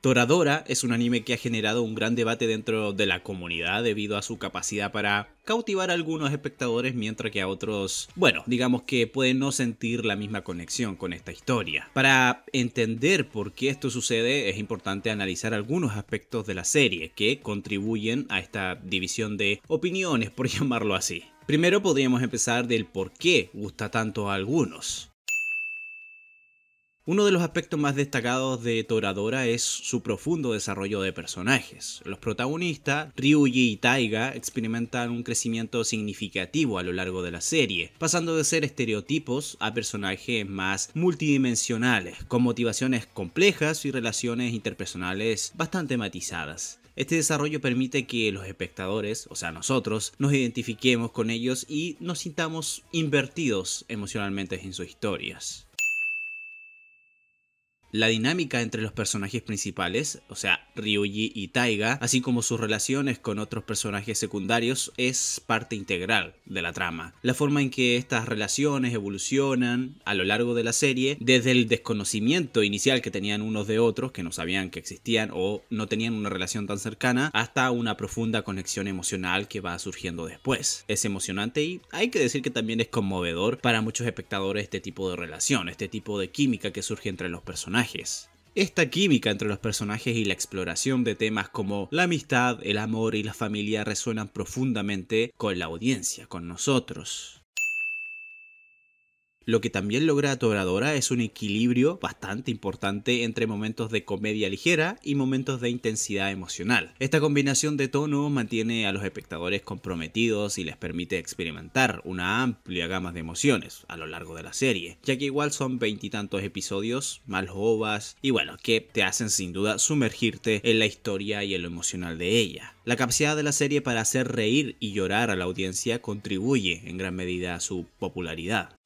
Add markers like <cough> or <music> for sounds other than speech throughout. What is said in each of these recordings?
Toradora es un anime que ha generado un gran debate dentro de la comunidad debido a su capacidad para cautivar a algunos espectadores mientras que a otros, bueno, digamos que pueden no sentir la misma conexión con esta historia. Para entender por qué esto sucede es importante analizar algunos aspectos de la serie que contribuyen a esta división de opiniones, por <laughs> llamarlo así. Primero podríamos empezar del por qué gusta tanto a algunos. Uno de los aspectos más destacados de Toradora es su profundo desarrollo de personajes. Los protagonistas, Ryuji y Taiga, experimentan un crecimiento significativo a lo largo de la serie, pasando de ser estereotipos a personajes más multidimensionales, con motivaciones complejas y relaciones interpersonales bastante matizadas. Este desarrollo permite que los espectadores, o sea nosotros, nos identifiquemos con ellos y nos sintamos invertidos emocionalmente en sus historias la dinámica entre los personajes principales, o sea, Ryuji y Taiga, así como sus relaciones con otros personajes secundarios, es parte integral de la trama. La forma en que estas relaciones evolucionan a lo largo de la serie, desde el desconocimiento inicial que tenían unos de otros, que no sabían que existían o no tenían una relación tan cercana, hasta una profunda conexión emocional que va surgiendo después. Es emocionante y hay que decir que también es conmovedor para muchos espectadores este tipo de relación, este tipo de química que surge entre los personajes. Esta química entre los personajes y la exploración de temas como la amistad, el amor y la familia resuenan profundamente con la audiencia, con nosotros. Lo que también logra Toradora es un equilibrio bastante importante entre momentos de comedia ligera y momentos de intensidad emocional. Esta combinación de tono mantiene a los espectadores comprometidos y les permite experimentar una amplia gama de emociones a lo largo de la serie, ya que igual son veintitantos episodios, más ovas y bueno, que te hacen sin duda sumergirte en la historia y en lo emocional de ella. La capacidad de la serie para hacer reír y llorar a la audiencia contribuye en gran medida a su popularidad.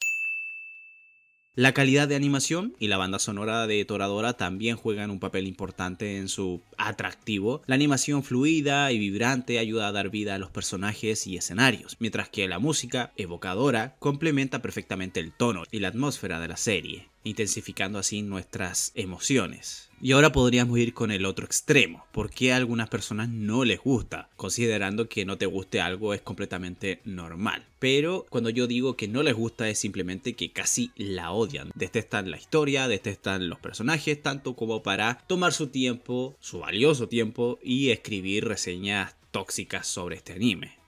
La calidad de animación y la banda sonora de Toradora también juegan un papel importante en su atractivo. La animación fluida y vibrante ayuda a dar vida a los personajes y escenarios, mientras que la música evocadora complementa perfectamente el tono y la atmósfera de la serie, intensificando así nuestras emociones. Y ahora podríamos ir con el otro extremo, porque a algunas personas no les gusta, considerando que no te guste algo es completamente normal. Pero cuando yo digo que no les gusta es simplemente que casi la odian. Detestan la historia, detestan los personajes, tanto como para tomar su tiempo, su valioso tiempo, y escribir reseñas tóxicas sobre este anime.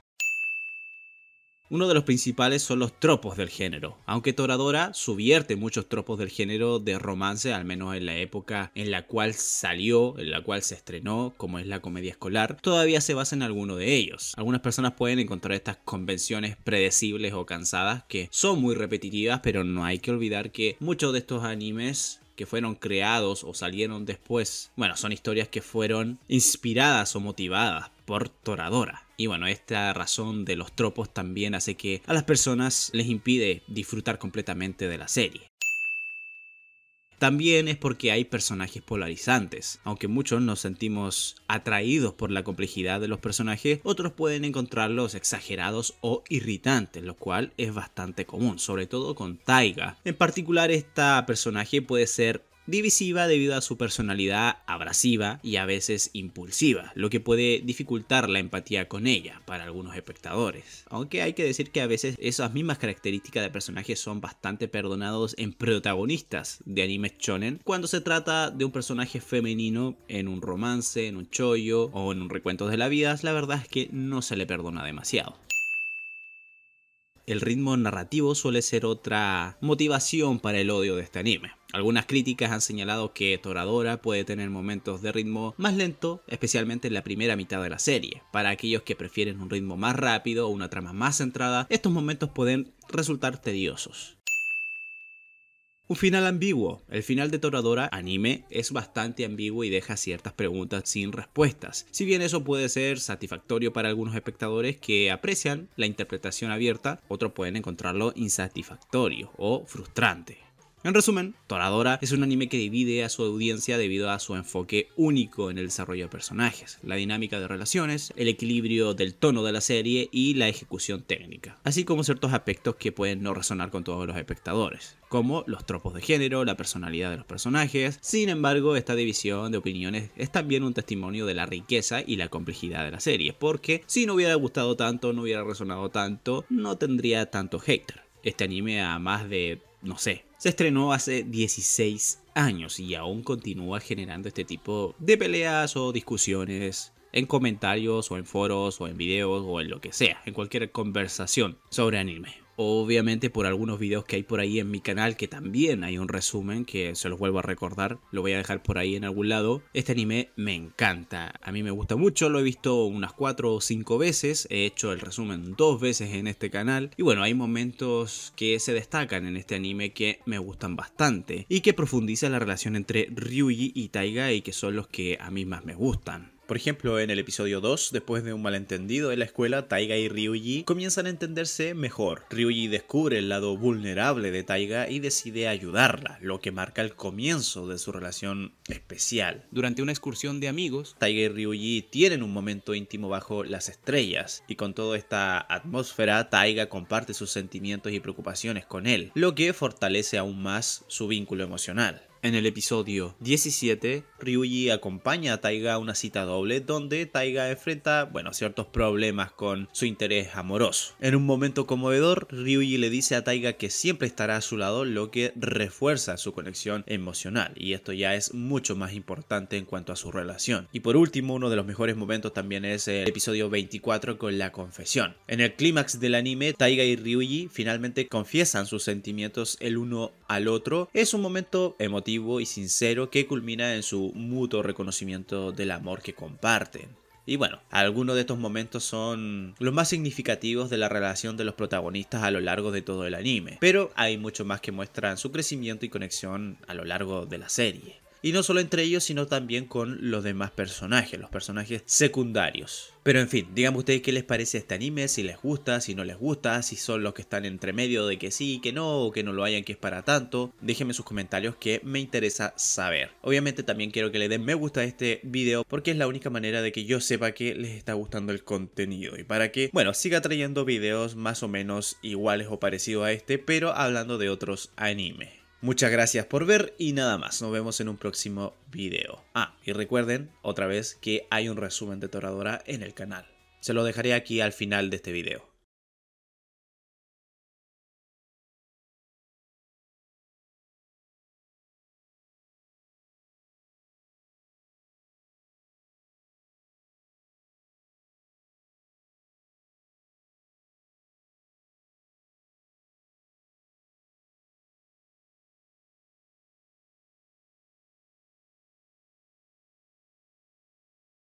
Uno de los principales son los tropos del género, aunque Toradora subvierte muchos tropos del género de romance, al menos en la época en la cual salió, en la cual se estrenó, como es la comedia escolar, todavía se basa en alguno de ellos. Algunas personas pueden encontrar estas convenciones predecibles o cansadas que son muy repetitivas, pero no hay que olvidar que muchos de estos animes que fueron creados o salieron después, bueno, son historias que fueron inspiradas o motivadas por Toradora. Y bueno, esta razón de los tropos también hace que a las personas les impide disfrutar completamente de la serie. También es porque hay personajes polarizantes. Aunque muchos nos sentimos atraídos por la complejidad de los personajes, otros pueden encontrarlos exagerados o irritantes, lo cual es bastante común, sobre todo con Taiga. En particular, este personaje puede ser divisiva debido a su personalidad abrasiva y a veces impulsiva, lo que puede dificultar la empatía con ella para algunos espectadores. Aunque hay que decir que a veces esas mismas características de personajes son bastante perdonados en protagonistas de animes shonen cuando se trata de un personaje femenino en un romance, en un chollo o en un recuento de la vida, la verdad es que no se le perdona demasiado el ritmo narrativo suele ser otra motivación para el odio de este anime. Algunas críticas han señalado que Toradora puede tener momentos de ritmo más lento, especialmente en la primera mitad de la serie. Para aquellos que prefieren un ritmo más rápido o una trama más centrada, estos momentos pueden resultar tediosos. Un final ambiguo. El final de Toradora anime es bastante ambiguo y deja ciertas preguntas sin respuestas. Si bien eso puede ser satisfactorio para algunos espectadores que aprecian la interpretación abierta, otros pueden encontrarlo insatisfactorio o frustrante. En resumen, Toradora es un anime que divide a su audiencia debido a su enfoque único en el desarrollo de personajes, la dinámica de relaciones, el equilibrio del tono de la serie y la ejecución técnica, así como ciertos aspectos que pueden no resonar con todos los espectadores, como los tropos de género, la personalidad de los personajes. Sin embargo, esta división de opiniones es también un testimonio de la riqueza y la complejidad de la serie, porque si no hubiera gustado tanto, no hubiera resonado tanto, no tendría tanto hater. Este anime a más de no sé, se estrenó hace 16 años y aún continúa generando este tipo de peleas o discusiones en comentarios o en foros o en videos o en lo que sea, en cualquier conversación sobre anime obviamente por algunos videos que hay por ahí en mi canal, que también hay un resumen, que se los vuelvo a recordar, lo voy a dejar por ahí en algún lado. Este anime me encanta, a mí me gusta mucho, lo he visto unas 4 o 5 veces, he hecho el resumen dos veces en este canal, y bueno, hay momentos que se destacan en este anime que me gustan bastante, y que profundiza la relación entre Ryuji y Taiga, y que son los que a mí más me gustan. Por ejemplo, en el episodio 2, después de un malentendido en la escuela, Taiga y Ryuji comienzan a entenderse mejor. Ryuji descubre el lado vulnerable de Taiga y decide ayudarla, lo que marca el comienzo de su relación especial. Durante una excursión de amigos, Taiga y Ryuji tienen un momento íntimo bajo las estrellas, y con toda esta atmósfera, Taiga comparte sus sentimientos y preocupaciones con él, lo que fortalece aún más su vínculo emocional. En el episodio 17, Ryuji acompaña a Taiga a una cita doble donde Taiga enfrenta, bueno, ciertos problemas con su interés amoroso. En un momento conmovedor, Ryuji le dice a Taiga que siempre estará a su lado, lo que refuerza su conexión emocional y esto ya es mucho más importante en cuanto a su relación. Y por último, uno de los mejores momentos también es el episodio 24 con la confesión. En el clímax del anime, Taiga y Ryuji finalmente confiesan sus sentimientos el uno al otro. Es un momento emotivo y sincero que culmina en su mutuo reconocimiento del amor que comparten. Y bueno, algunos de estos momentos son los más significativos de la relación de los protagonistas a lo largo de todo el anime, pero hay mucho más que muestran su crecimiento y conexión a lo largo de la serie. Y no solo entre ellos, sino también con los demás personajes, los personajes secundarios. Pero en fin, díganme ustedes qué les parece este anime, si les gusta, si no les gusta, si son los que están entre medio de que sí, que no, o que no lo hayan, que es para tanto. Déjenme sus comentarios que me interesa saber. Obviamente también quiero que le den me gusta a este video porque es la única manera de que yo sepa que les está gustando el contenido y para que, bueno, siga trayendo videos más o menos iguales o parecidos a este, pero hablando de otros animes. Muchas gracias por ver y nada más. Nos vemos en un próximo video. Ah, y recuerden otra vez que hay un resumen de Toradora en el canal. Se lo dejaré aquí al final de este video.